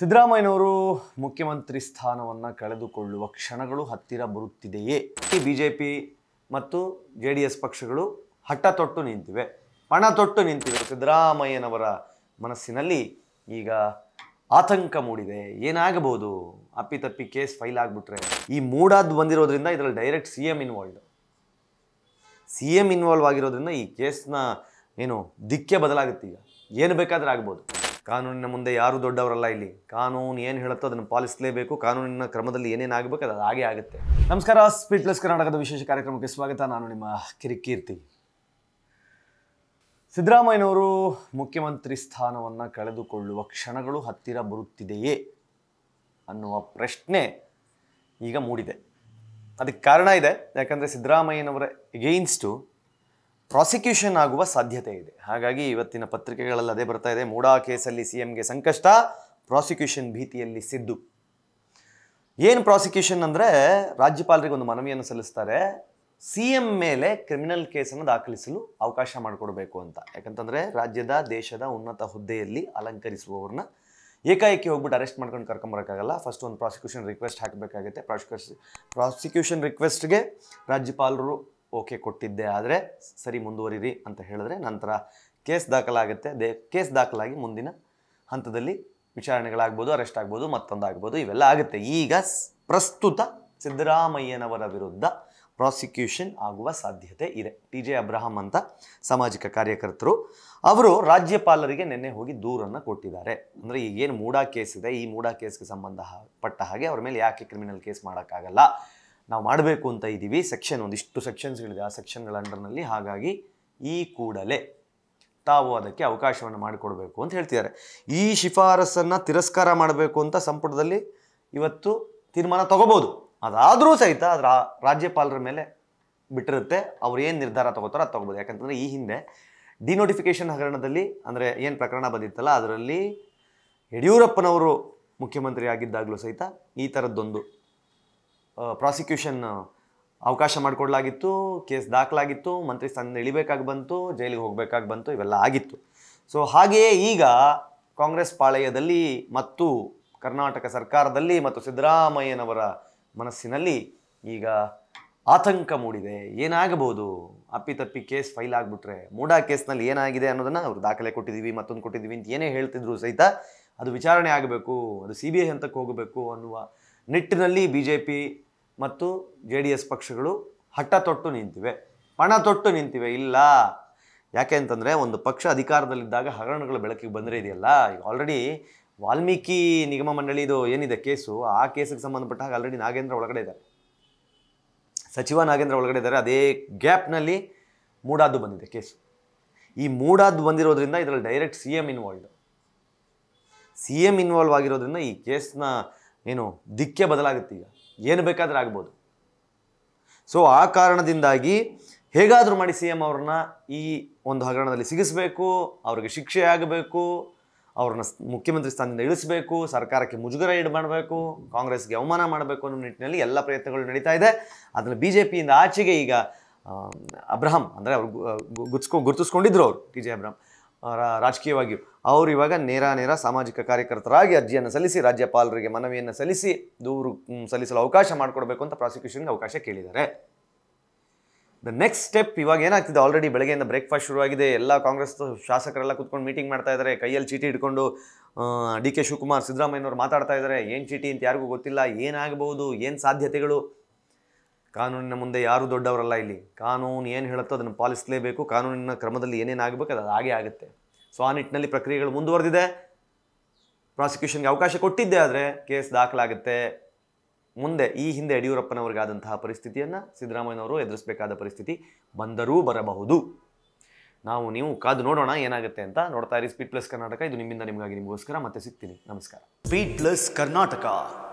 ಸಿದ್ದರಾಮಯ್ಯನವರು ಮುಖ್ಯಮಂತ್ರಿ ಸ್ಥಾನವನ್ನು ಕಳೆದುಕೊಳ್ಳುವ ಕ್ಷಣಗಳು ಹತ್ತಿರ ಬರುತ್ತಿದೆಯೇ ಬಿ ಜೆ ಪಿ ಮತ್ತು ಜೆ ಡಿ ಎಸ್ ಪಕ್ಷಗಳು ಹಠ ತೊಟ್ಟು ನಿಂತಿವೆ ಪಣ ತೊಟ್ಟು ನಿಂತಿವೆ ಸಿದ್ದರಾಮಯ್ಯನವರ ಮನಸ್ಸಿನಲ್ಲಿ ಈಗ ಆತಂಕ ಮೂಡಿದೆ ಏನಾಗಬಹುದು ಅಪ್ಪಿತಪ್ಪಿ ಕೇಸ್ ಫೈಲ್ ಆಗಿಬಿಟ್ರೆ ಈ ಮೂಡಾದ್ ಬಂದಿರೋದ್ರಿಂದ ಇದರಲ್ಲಿ direct C M involve C M involve ಆಗಿರೋದ್ರಿಂದ ಈ ಕೇಸ್ನ ಏನು ದಿಕ್ಕೆ ಬದಲಾಗುತ್ತೀಗ ಈಗ ಏನು ಬೇಕಾದ್ರೆ ಆಗ್ಬೋದು ಕಾನೂನಿನ ಮುಂದೆ ಯಾರು ದೊಡ್ಡವರಲ್ಲ ಇಲ್ಲಿ ಕಾನೂನು ಏನು ಹೇಳುತ್ತೋ ಅದನ್ನು ಪಾಲಿಸಲೇಬೇಕು ಕಾನೂನಿನ ಕ್ರಮದಲ್ಲಿ ಏನೇನು ಆಗಬೇಕು ಅದು ಹಾಗೆ ಆಗುತ್ತೆ ನಮಸ್ಕಾರ ಸ್ಪೀಟ್ಲೆಸ್ ಕರ್ನಾಟಕದ ವಿಶೇಷ ಕಾರ್ಯಕ್ರಮಕ್ಕೆ ಸ್ವಾಗತ ನಾನು ನಿಮ್ಮ ಕಿರಿಕೀರ್ತಿ ಸಿದ್ದರಾಮಯ್ಯನವರು ಮುಖ್ಯಮಂತ್ರಿ ಸ್ಥಾನವನ್ನು ಕಳೆದುಕೊಳ್ಳುವ ಕ್ಷಣಗಳು ಹತ್ತಿರ ಬರುತ್ತಿದೆಯೇ ಅನ್ನುವ ಪ್ರಶ್ನೆ ಈಗ ಮೂಡಿದೆ ಅದಕ್ಕೆ ಕಾರಣ ಇದೆ ಯಾಕಂದರೆ ಸಿದ್ದರಾಮಯ್ಯನವರ ಎಗೇನ್ಸ್ಟು ಪ್ರಾಸಿಕ್ಯೂಷನ್ ಆಗುವ ಸಾಧ್ಯತೆ ಇದೆ ಹಾಗಾಗಿ ಇವತ್ತಿನ ಪತ್ರಿಕೆಗಳಲ್ಲಿ ಅದೇ ಬರ್ತಾ ಇದೆ ಮೂಡಾ ಕೇಸಲ್ಲಿ ಸಿ ಎಂಗೆ ಸಂಕಷ್ಟ ಪ್ರಾಸಿಕ್ಯೂಷನ್ ಭೀತಿಯಲ್ಲಿ ಸಿದ್ದು ಏನು ಪ್ರಾಸಿಕ್ಯೂಷನ್ ಅಂದರೆ ರಾಜ್ಯಪಾಲರಿಗೆ ಒಂದು ಮನವಿಯನ್ನು ಸಲ್ಲಿಸ್ತಾರೆ ಸಿ ಎಂ ಮೇಲೆ ಕ್ರಿಮಿನಲ್ ಕೇಸನ್ನು ದಾಖಲಿಸಲು ಅವಕಾಶ ಮಾಡಿಕೊಡ್ಬೇಕು ಅಂತ ಯಾಕಂತಂದರೆ ರಾಜ್ಯದ ದೇಶದ ಉನ್ನತ ಹುದ್ದೆಯಲ್ಲಿ ಅಲಂಕರಿಸುವವ್ರನ್ನ ಏಕಾಏಕಿ ಹೋಗ್ಬಿಟ್ಟು ಅರೆಸ್ಟ್ ಮಾಡ್ಕೊಂಡು ಕರ್ಕೊಂಬರೋಕ್ಕಾಗಲ್ಲ ಫಸ್ಟ್ ಒಂದು ಪ್ರಾಸಿಕ್ಯೂಷನ್ ರಿಕ್ವೆಸ್ಟ್ ಹಾಕಬೇಕಾಗುತ್ತೆ ಪ್ರಾಸಿಕ್ಯೂಷನ್ ಪ್ರಾಸಿಕ್ಯೂಷನ್ ರಿಕ್ವೆಸ್ಟ್ಗೆ ರಾಜ್ಯಪಾಲರು ಓಕೆ ಕೊಟ್ಟಿದ್ದೆ ಆದರೆ ಸರಿ ಮುಂದುವರಿರಿ ಅಂತ ಹೇಳಿದ್ರೆ ನಂತರ ಕೇಸ್ ದಾಖಲಾಗುತ್ತೆ ದೇ ಕೇಸ್ ದಾಖಲಾಗಿ ಮುಂದಿನ ಹಂತದಲ್ಲಿ ವಿಚಾರಣೆಗಳಾಗ್ಬೋದು ಅರೆಸ್ಟ್ ಆಗ್ಬೋದು ಮತ್ತೊಂದಾಗ್ಬೋದು ಇವೆಲ್ಲ ಆಗುತ್ತೆ ಈಗ ಪ್ರಸ್ತುತ ಸಿದ್ದರಾಮಯ್ಯನವರ ವಿರುದ್ಧ ಪ್ರಾಸಿಕ್ಯೂಷನ್ ಆಗುವ ಸಾಧ್ಯತೆ ಇದೆ ಟಿ ಜೆ ಅಬ್ರಹಾಂ ಅಂತ ಸಾಮಾಜಿಕ ಕಾರ್ಯಕರ್ತರು ಅವರು ರಾಜ್ಯಪಾಲರಿಗೆ ನಿನ್ನೆ ಹೋಗಿ ದೂರನ್ನು ಕೊಟ್ಟಿದ್ದಾರೆ ಅಂದರೆ ಈಗೇನು ಮೂಡಾ ಕೇಸ್ ಇದೆ ಈ ಮೂಡಾ ಕೇಸ್ಗೆ ಸಂಬಂಧ ಪಟ್ಟ ಹಾಗೆ ಅವರ ಮೇಲೆ ಯಾಕೆ ಕ್ರಿಮಿನಲ್ ಕೇಸ್ ಮಾಡೋಕ್ಕಾಗಲ್ಲ ನಾವು ಮಾಡಬೇಕು ಅಂತ ಇದ್ದೀವಿ ಸೆಕ್ಷನ್ ಒಂದಿಷ್ಟು ಸೆಕ್ಷನ್ಸ್ಗಳಿದೆ ಆ ಸೆಕ್ಷನ್ಗಳ ಅಂಡರ್ನಲ್ಲಿ ಹಾಗಾಗಿ ಈ ಕೂಡಲೇ ತಾವು ಅದಕ್ಕೆ ಅವಕಾಶವನ್ನು ಮಾಡಿಕೊಡಬೇಕು ಅಂತ ಹೇಳ್ತಿದ್ದಾರೆ ಈ ಶಿಫಾರಸನ್ನು ತಿರಸ್ಕಾರ ಮಾಡಬೇಕು ಅಂತ ಸಂಪುಟದಲ್ಲಿ ಇವತ್ತು ತೀರ್ಮಾನ ತಗೋಬೋದು ಅದಾದರೂ ಸಹಿತ ಅದರ ರಾಜ್ಯಪಾಲರ ಮೇಲೆ ಬಿಟ್ಟಿರುತ್ತೆ ಅವ್ರು ಏನು ನಿರ್ಧಾರ ತಗೋತಾರೋ ಅದು ತೊಗೋಬೋದು ಯಾಕಂತಂದರೆ ಈ ಹಿಂದೆ ಡಿನೋಟಿಫಿಕೇಷನ್ ಹಗರಣದಲ್ಲಿ ಅಂದರೆ ಏನು ಪ್ರಕರಣ ಬಂದಿತ್ತಲ್ಲ ಅದರಲ್ಲಿ ಯಡಿಯೂರಪ್ಪನವರು ಮುಖ್ಯಮಂತ್ರಿ ಆಗಿದ್ದಾಗಲೂ ಸಹಿತ ಈ ಥರದ್ದೊಂದು ಪ್ರಾಸಿಕ್ಯೂಷನ್ ಅವಕಾಶ ಮಾಡಿಕೊಡ್ಲಾಗಿತ್ತು ಕೇಸ್ ದಾಖಲಾಗಿತ್ತು ಮಂತ್ರಿ ಸ್ಥಾನದಿಂದ ಇಳಿಬೇಕಾಗಿ ಬಂತು ಜೈಲಿಗೆ ಹೋಗಬೇಕಾಗಿ ಬಂತು ಇವೆಲ್ಲ ಆಗಿತ್ತು ಸೊ ಹಾಗೆಯೇ ಈಗ ಕಾಂಗ್ರೆಸ್ ಪಾಳೆಯದಲ್ಲಿ ಮತ್ತು ಕರ್ನಾಟಕ ಸರ್ಕಾರದಲ್ಲಿ ಮತ್ತು ಸಿದ್ದರಾಮಯ್ಯನವರ ಮನಸ್ಸಿನಲ್ಲಿ ಈಗ ಆತಂಕ ಮೂಡಿದೆ ಏನಾಗಬಹುದು ಅಪ್ಪಿತಪ್ಪಿ ಕೇಸ್ ಫೈಲ್ ಆಗಿಬಿಟ್ರೆ ಮೂಡಾ ಕೇಸ್ನಲ್ಲಿ ಏನಾಗಿದೆ ಅನ್ನೋದನ್ನು ಅವರು ದಾಖಲೆ ಕೊಟ್ಟಿದ್ದೀವಿ ಮತ್ತೊಂದು ಕೊಟ್ಟಿದ್ದೀವಿ ಅಂತ ಏನೇ ಹೇಳ್ತಿದ್ರು ಸಹಿತ ಅದು ವಿಚಾರಣೆ ಆಗಬೇಕು ಅದು ಸಿ ಬಿ ಐ ಹಂತಕ್ಕೆ ಹೋಗಬೇಕು ಅನ್ನುವ ನಿಟ್ಟಿನಲ್ಲಿ ಬಿ ಜೆ ಪಿ ಮತ್ತು ಜೆ ಡಿ ಎಸ್ ಪಕ್ಷಗಳು ಹಠ ತೊಟ್ಟು ನಿಂತಿವೆ ಪಣ ತೊಟ್ಟು ನಿಂತಿವೆ ಇಲ್ಲ ಯಾಕೆ ಅಂತಂದರೆ ಒಂದು ಪಕ್ಷ ಅಧಿಕಾರದಲ್ಲಿದ್ದಾಗ ಹಗರಣಗಳು ಬೆಳಕಿಗೆ ಬಂದರೆ ಇದೆಯಲ್ಲ ಆಲ್ರೆಡಿ ವಾಲ್ಮೀಕಿ ನಿಗಮ ಮಂಡಳಿದು ಏನಿದೆ ಕೇಸು ಆ ಕೇಸಿಗೆ ಸಂಬಂಧಪಟ್ಟ ಹಾಗೆ ಆಲ್ರೆಡಿ ನಾಗೇಂದ್ರ ಒಳಗಡೆ ಇದ್ದಾರೆ ಸಚಿವ ನಾಗೇಂದ್ರ ಒಳಗಡೆ ಇದ್ದಾರೆ ಅದೇ ಗ್ಯಾಪ್ನಲ್ಲಿ ಮೂಡಾದ್ದು ಬಂದಿದೆ ಕೇಸು ಈ ಮೂಡಾದ್ದು ಬಂದಿರೋದ್ರಿಂದ ಇದರಲ್ಲಿ direct C M involve C M involve ಆಗಿರೋದ್ರಿಂದ ಈ ಕೇಸ್ನ ಏನು ದಿಕ್ಕೆ ಬದಲಾಗುತ್ತೆ ಈಗ ಏನು ಬೇಕಾದರೂ ಆಗ್ಬೋದು ಸೊ ಆ ಕಾರಣದಿಂದಾಗಿ ಹೇಗಾದರೂ ಮಾಡಿ ಸಿ ಎಮ್ ಅವ್ರನ್ನ ಈ ಒಂದು ಹಗರಣದಲ್ಲಿ ಸಿಗಿಸಬೇಕು ಅವ್ರಿಗೆ ಶಿಕ್ಷೆ ಆಗಬೇಕು ಅವ್ರನ್ನ ಮುಖ್ಯಮಂತ್ರಿ ಸ್ಥಾನದಿಂದ ಇಳಿಸಬೇಕು ಸರ್ಕಾರಕ್ಕೆ ಮುಜುಗರ ಈಡು ಮಾಡಬೇಕು ಕಾಂಗ್ರೆಸ್ಗೆ ಅವಮಾನ ಮಾಡಬೇಕು ಅನ್ನೋ ನಿಟ್ಟಿನಲ್ಲಿ ಎಲ್ಲ ಪ್ರಯತ್ನಗಳು ನಡೀತಾ ಇದೆ ಅದನ್ನು ಬಿ ಜೆ ಪಿಯಿಂದ ಆಚೆಗೆ ಈಗ ಅಬ್ರಹಾಂ ಅಂದರೆ ಅವ್ರು ಗುರ್ತಿಸ್ಕೊಂಡಿದ್ರು ಗುರುತಿಸ್ಕೊಂಡಿದ್ರು ಅವರು ಟಿ ಜೆ ಅಬ್ರಹಂ ರಾಜಕೀಯವಾಗಿಯೂ ಅವರು ಇವಾಗ ನೇರ ನೇರ ಸಾಮಾಜಿಕ ಕಾರ್ಯಕರ್ತರಾಗಿ ಅರ್ಜಿಯನ್ನು ಸಲ್ಲಿಸಿ ರಾಜ್ಯಪಾಲರಿಗೆ ಮನವಿಯನ್ನು ಸಲ್ಲಿಸಿ ದೂರು ಸಲ್ಲಿಸಲು ಅವಕಾಶ ಮಾಡಿಕೊಡ್ಬೇಕು ಅಂತ ಪ್ರಾಸಿಕ್ಯೂಷನ್ಗೆ ಅವಕಾಶ ಕೇಳಿದ್ದಾರೆ ದ ನೆಕ್ಸ್ಟ್ ಸ್ಟೆಪ್ ಇವಾಗ ಏನಾಗ್ತಿದೆ ಆಲ್ರೆಡಿ ಬೆಳಗ್ಗೆಯಿಂದ ಬ್ರೇಕ್ಫಾಸ್ಟ್ ಶುರುವಾಗಿದೆ ಎಲ್ಲ ಕಾಂಗ್ರೆಸ್ ಶಾಸಕರೆಲ್ಲ ಕೂತ್ಕೊಂಡು ಮೀಟಿಂಗ್ ಮಾಡ್ತಾ ಇದ್ದಾರೆ ಕೈಯಲ್ಲಿ ಚೀಟಿ ಇಟ್ಕೊಂಡು ಡಿ ಕೆ ಶಿವಕುಮಾರ್ ಸಿದ್ದರಾಮಯ್ಯವರು ಮಾತಾಡ್ತಾ ಇದ್ದಾರೆ ಏನು ಚೀಟಿ ಅಂತ ಯಾರಿಗೂ ಗೊತ್ತಿಲ್ಲ ಏನಾಗಬಹುದು ಏನು ಸಾಧ್ಯತೆಗಳು ಕಾನೂನಿನ ಮುಂದೆ ಯಾರೂ ದೊಡ್ಡವರಲ್ಲ ಇಲ್ಲಿ ಕಾನೂನು ಏನು ಹೇಳುತ್ತೋ ಅದನ್ನು ಪಾಲಿಸಲೇಬೇಕು ಕಾನೂನಿನ ಕ್ರಮದಲ್ಲಿ ಏನೇನು ಆಗಬೇಕು ಅದು ಹಾಗೇ ಆಗುತ್ತೆ ಸೊ ಆ ನಿಟ್ಟಿನಲ್ಲಿ ಪ್ರಕ್ರಿಯೆಗಳು ಮುಂದುವರೆದಿದೆ ಪ್ರಾಸಿಕ್ಯೂಷನ್ಗೆ ಅವಕಾಶ ಕೊಟ್ಟಿದ್ದೆ ಆದರೆ ಕೇಸ್ ದಾಖಲಾಗುತ್ತೆ ಮುಂದೆ ಈ ಹಿಂದೆ ಯಡಿಯೂರಪ್ಪನವ್ರಿಗಾದಂತಹ ಪರಿಸ್ಥಿತಿಯನ್ನು ಸಿದ್ದರಾಮಯ್ಯನವರು ಎದುರಿಸಬೇಕಾದ ಪರಿಸ್ಥಿತಿ ಬಂದರೂ ಬರಬಹುದು ನಾವು ನೀವು ಕಾದು ನೋಡೋಣ ಏನಾಗುತ್ತೆ ಅಂತ ನೋಡ್ತಾ ಇರಿ ಸ್ಪೀಡ್ ಪ್ಲಸ್ ಕರ್ನಾಟಕ ಇದು ನಿಮ್ಮಿಂದ ನಿಮಗಾಗಿ ನಿಮಗೋಸ್ಕರ ಮತ್ತೆ ಸಿಗ್ತೀನಿ ನಮಸ್ಕಾರ ಸ್ಪೀಡ್ ಪ್ಲಸ್ ಕರ್ನಾಟಕ